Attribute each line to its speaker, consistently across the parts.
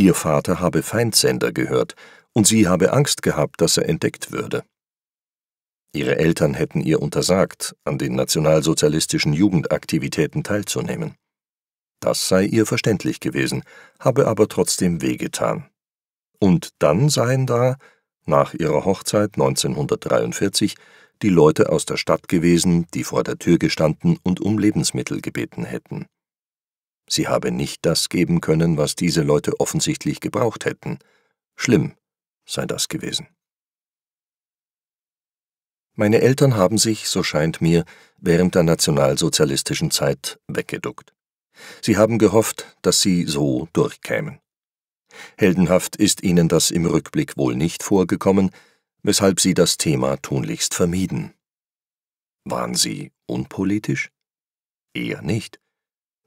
Speaker 1: Ihr Vater habe Feindsender gehört und sie habe Angst gehabt, dass er entdeckt würde. Ihre Eltern hätten ihr untersagt, an den nationalsozialistischen Jugendaktivitäten teilzunehmen. Das sei ihr verständlich gewesen, habe aber trotzdem wehgetan. Und dann seien da, nach ihrer Hochzeit 1943, die Leute aus der Stadt gewesen, die vor der Tür gestanden und um Lebensmittel gebeten hätten. Sie habe nicht das geben können, was diese Leute offensichtlich gebraucht hätten. Schlimm sei das gewesen. Meine Eltern haben sich, so scheint mir, während der nationalsozialistischen Zeit weggeduckt. Sie haben gehofft, dass sie so durchkämen. Heldenhaft ist ihnen das im Rückblick wohl nicht vorgekommen, weshalb sie das Thema tunlichst vermieden. Waren sie unpolitisch? Eher nicht.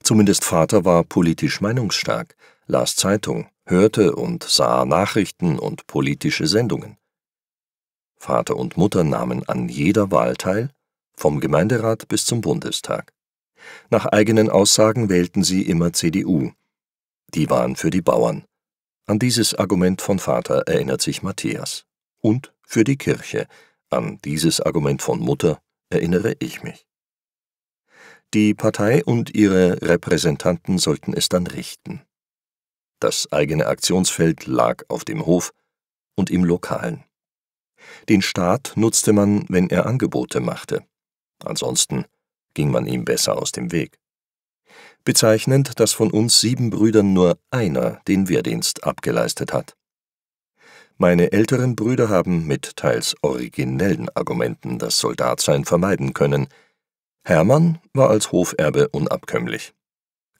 Speaker 1: Zumindest Vater war politisch meinungsstark, las Zeitung, hörte und sah Nachrichten und politische Sendungen. Vater und Mutter nahmen an jeder Wahl teil, vom Gemeinderat bis zum Bundestag. Nach eigenen Aussagen wählten sie immer CDU. Die waren für die Bauern. An dieses Argument von Vater erinnert sich Matthias. Und für die Kirche. An dieses Argument von Mutter erinnere ich mich. Die Partei und ihre Repräsentanten sollten es dann richten. Das eigene Aktionsfeld lag auf dem Hof und im Lokalen. Den Staat nutzte man, wenn er Angebote machte. Ansonsten ging man ihm besser aus dem Weg. Bezeichnend, dass von uns sieben Brüdern nur einer den Wehrdienst abgeleistet hat. Meine älteren Brüder haben mit teils originellen Argumenten das Soldatsein vermeiden können – Hermann war als Hoferbe unabkömmlich.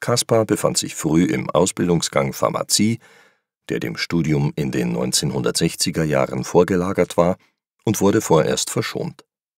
Speaker 1: Kaspar befand sich früh im Ausbildungsgang Pharmazie, der dem Studium in den 1960er Jahren vorgelagert war, und wurde vorerst verschont.